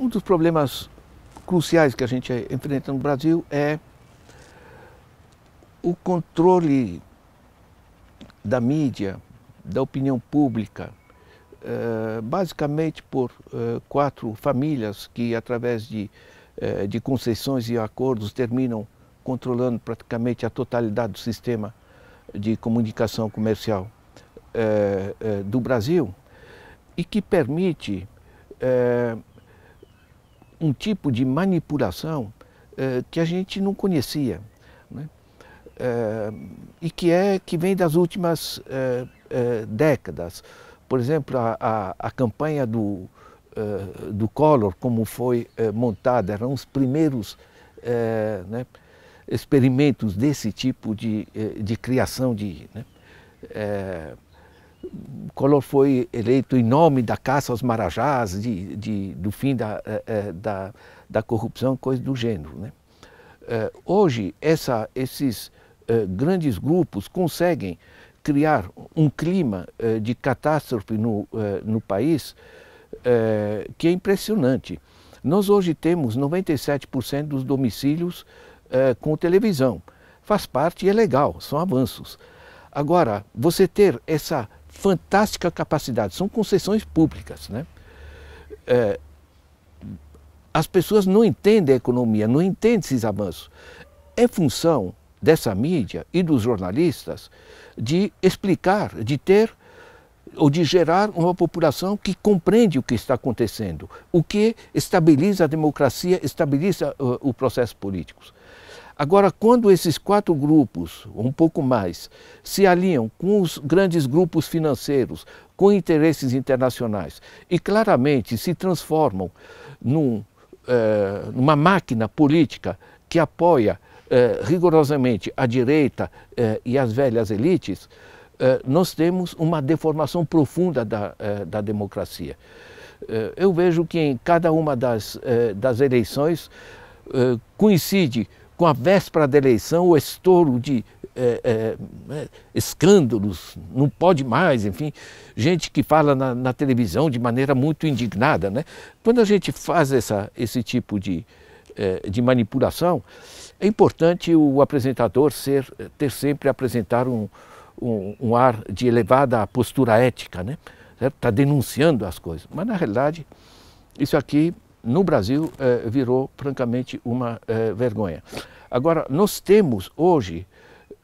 Um dos problemas cruciais que a gente enfrenta no Brasil é o controle da mídia, da opinião pública, eh, basicamente por eh, quatro famílias que, através de, eh, de concessões e acordos, terminam controlando praticamente a totalidade do sistema de comunicação comercial do Brasil e que permite um tipo de manipulação eh, que a gente não conhecia né? Eh, e que é que vem das últimas eh, décadas. Por exemplo, a, a, a campanha do, do Collor, como foi montada, eram os primeiros né, experimentos desse tipo de, de criação de né, Collor foi eleito em nome da caça aos marajás, de, de do fim da, eh, eh, da, da, corrupção, coisa do gênero. Né? Eh, hoje, essa, esses grandes grupos conseguem criar um clima de catástrofe no, no país que é impressionante. Nós hoje temos 97% dos domicílios com televisão. Faz parte e é legal, são avanços. Agora, você ter essa fantástica capacidade, são concessões públicas. Né? É, as pessoas não entendem a economia, não entendem esses avanços. É função dessa mídia e dos jornalistas de explicar, de ter ou de gerar uma população que compreende o que está acontecendo, o que estabiliza a democracia, estabiliza uh, o processo político. Agora, quando esses quatro grupos, um pouco mais, se aliam com os grandes grupos financeiros, com interesses internacionais, e claramente se transformam num, é, numa máquina política que apoia é, rigorosamente a direita é, e as velhas elites, nós temos uma deformação profunda da, da democracia. eu vejo que em cada uma das, das eleições coincide com a véspera da eleição, o estouro de é, é, escândalos, não pode mais, enfim, gente que fala na, na, televisão de maneira muito indignada. Né? Quando a gente faz essa, esse tipo de, de manipulação, é importante o apresentador ser, ter sempre apresentar um, um, um ar de elevada postura ética, né? Está denunciando as coisas. Mas, na realidade, isso aqui no Brasil eh, virou francamente uma eh, vergonha. Agora, nós temos hoje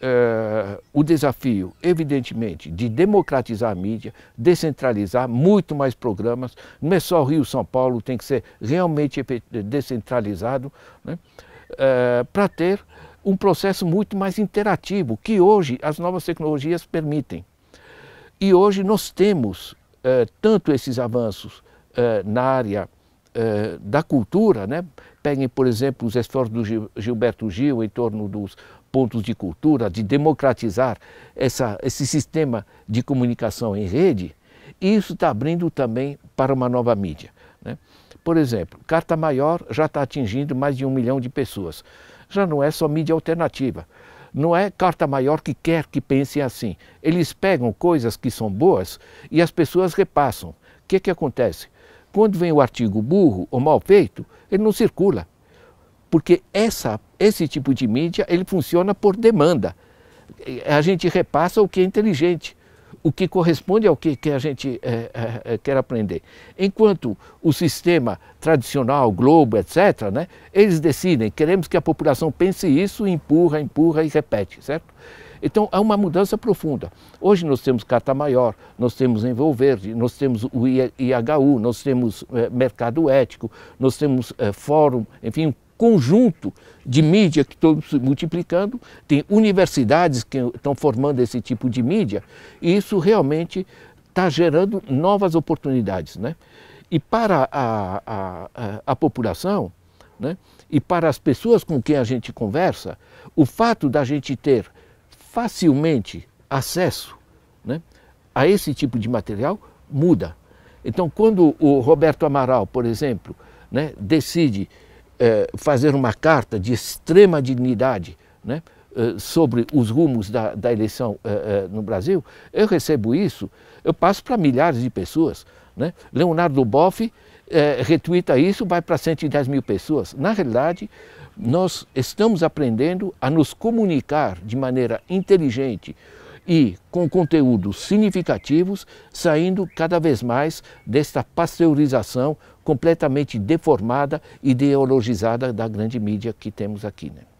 eh, o desafio, evidentemente, de democratizar a mídia, descentralizar muito mais programas. Não é só Rio-São Paulo, tem que ser realmente descentralizado, né? para ter um processo muito mais interativo, que hoje as novas tecnologias permitem. E hoje nós temos tanto esses avanços na área eh, da cultura, né? peguem, por exemplo, os esforços do Gilberto Gil em torno dos pontos de cultura, de democratizar essa, esse sistema de comunicação em rede, e isso está abrindo também para uma nova mídia. Né? Por exemplo, Carta Maior já está atingindo mais de um milhão de pessoas. Já não é só mídia alternativa. Não é Carta Maior que quer que pensem assim. Eles pegam coisas que são boas e as pessoas repassam. O que, que acontece? Quando vem o artigo burro ou mal feito, ele não circula. Porque essa, esse tipo de mídia ele funciona por demanda. A gente repassa o que é inteligente, o que corresponde ao que, que a gente é, é, quer aprender. Enquanto o sistema tradicional, Globo, etc., né, eles decidem, queremos que a população pense isso, empurra, empurra e repete, certo? Então há uma mudança profunda. Hoje nós temos Cata Maior, nós temos Envolverde, nós temos o IHU, nós temos eh, Mercado Ético, nós temos eh, Fórum, enfim, um conjunto de mídia que estão se multiplicando, tem universidades que estão formando esse tipo de mídia, e isso realmente está gerando novas oportunidades. Né? E para a, a, a, a população, né? e para as pessoas com quem a gente conversa, o fato da gente ter facilmente acesso né, a esse tipo de material muda. Então, quando o Roberto Amaral, por exemplo, né, decide eh, fazer uma carta de extrema dignidade né, eh, sobre os rumos da, da eleição eh, no Brasil, eu recebo isso, eu passo para milhares de pessoas. Né? Leonardo Boff é, retuita isso, vai para 110 mil pessoas. Na realidade, nós estamos aprendendo a nos comunicar de maneira inteligente e com conteúdos significativos, saindo cada vez mais desta pasteurização completamente deformada, ideologizada da grande mídia que temos aqui. Né?